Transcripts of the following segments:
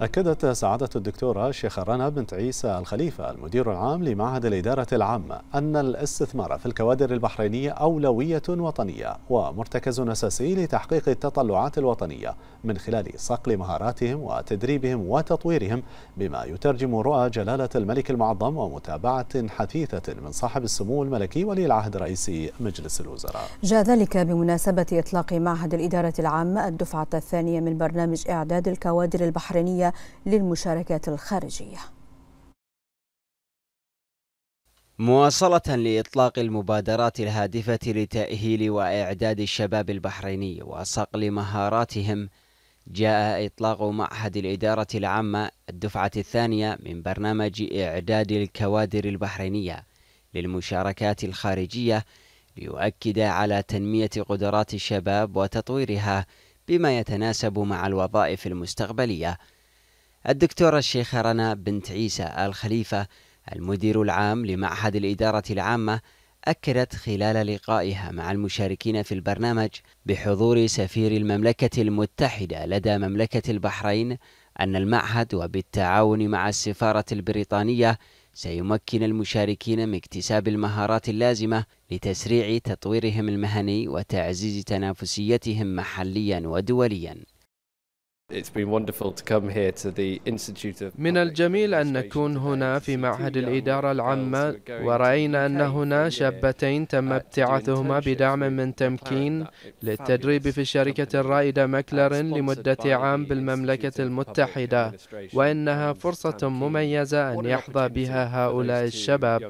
أكدت سعادة الدكتورة شيخ رنا بنت عيسى الخليفة المدير العام لمعهد الإدارة العامة أن الاستثمار في الكوادر البحرينية أولوية وطنية ومرتكز أساسي لتحقيق التطلعات الوطنية من خلال صقل مهاراتهم وتدريبهم وتطويرهم بما يترجم رؤى جلالة الملك المعظم ومتابعة حثيثة من صاحب السمو الملكي ولي العهد رئيس مجلس الوزراء. جاء ذلك بمناسبة إطلاق معهد الإدارة العامة الدفعة الثانية من برنامج إعداد الكوادر البحرينية للمشاركات الخارجية مواصلة لإطلاق المبادرات الهادفة لتأهيل وإعداد الشباب البحريني وصقل مهاراتهم جاء إطلاق معهد الإدارة العامة الدفعة الثانية من برنامج إعداد الكوادر البحرينية للمشاركات الخارجية ليؤكد على تنمية قدرات الشباب وتطويرها بما يتناسب مع الوظائف المستقبلية الدكتورة الشيخة رنا بنت عيسى الخليفة المدير العام لمعهد الإدارة العامة أكدت خلال لقائها مع المشاركين في البرنامج بحضور سفير المملكة المتحدة لدى مملكة البحرين أن المعهد وبالتعاون مع السفارة البريطانية سيمكن المشاركين من اكتساب المهارات اللازمة لتسريع تطويرهم المهني وتعزيز تنافسيتهم محليا ودوليا من الجميل أن نكون هنا في آه، معهد الإدارة العامة ورأينا أن هنا شابتين تم ابتعاثهما بدعم من تمكين للتدريب في الشركة الرائدة ماكلارين لمدة عام بالمملكة المتحدة وإنها فرصة مميزة أن يحظى بها هؤلاء الشباب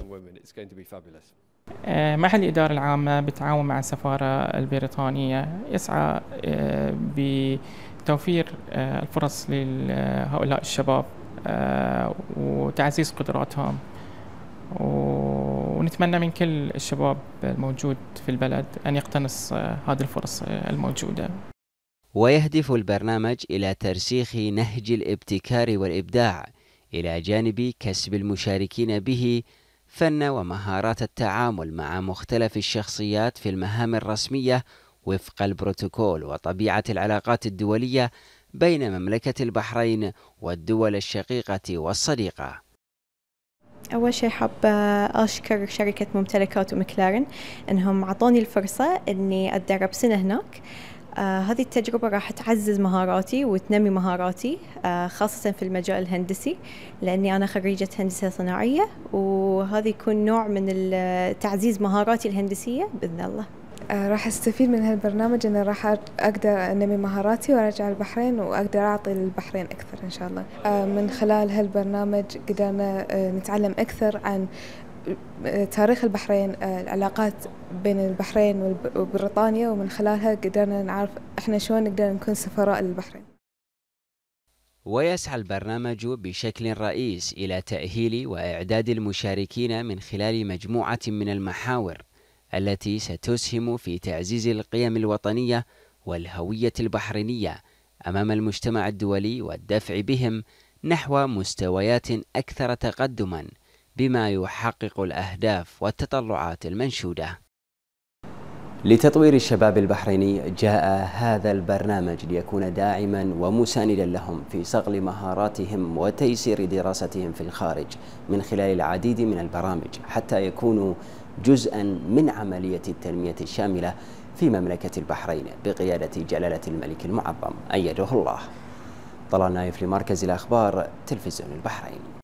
معهد الإدارة العامة بالتعاون مع السفارة البريطانية يسعى آه، ب توفير آه، الفرص لهؤلاء الشباب آه، وتعزيز قدراتهم ونتمنى من كل الشباب الموجود في البلد أن يقتنص آه، هذه الفرص الموجودة ويهدف البرنامج إلى ترسيخ نهج الابتكار والإبداع إلى جانب كسب المشاركين به فن ومهارات التعامل مع مختلف الشخصيات في المهام الرسمية وفق البروتوكول وطبيعة العلاقات الدولية بين مملكة البحرين والدول الشقيقة والصديقة أول شيء حابة أشكر شركة ممتلكات ومكلارن أنهم عطوني الفرصة أني أتدرب سنة هناك آه هذه التجربة راح تعزز مهاراتي وتنمي مهاراتي آه خاصة في المجال الهندسي لأني أنا خريجة هندسة صناعية وهذا يكون نوع من تعزيز مهاراتي الهندسية بإذن الله راح استفيد من هالبرنامج اني راح اقدر انمي مهاراتي وارجع البحرين واقدر اعطي البحرين اكثر ان شاء الله آه، من خلال هالبرنامج قدرنا آه، نتعلم اكثر عن آه، تاريخ البحرين العلاقات بين البحرين وبريطانيا ومن خلالها قدرنا نعرف احنا شلون نقدر نكون سفراء للبحرين ويسعى البرنامج بشكل رئيس إلى تأهيل وإعداد المشاركين من خلال مجموعة من المحاور التي ستسهم في تعزيز القيم الوطنية والهوية البحرينية أمام المجتمع الدولي والدفع بهم نحو مستويات أكثر تقدما بما يحقق الأهداف والتطلعات المنشودة لتطوير الشباب البحريني جاء هذا البرنامج ليكون داعما ومساندا لهم في صقل مهاراتهم وتيسير دراستهم في الخارج من خلال العديد من البرامج حتى يكونوا جزءا من عملية التنمية الشاملة في مملكة البحرين بقيادة جلالة الملك المعظم أيده الله طلال نايف لمركز الأخبار تلفزيون البحرين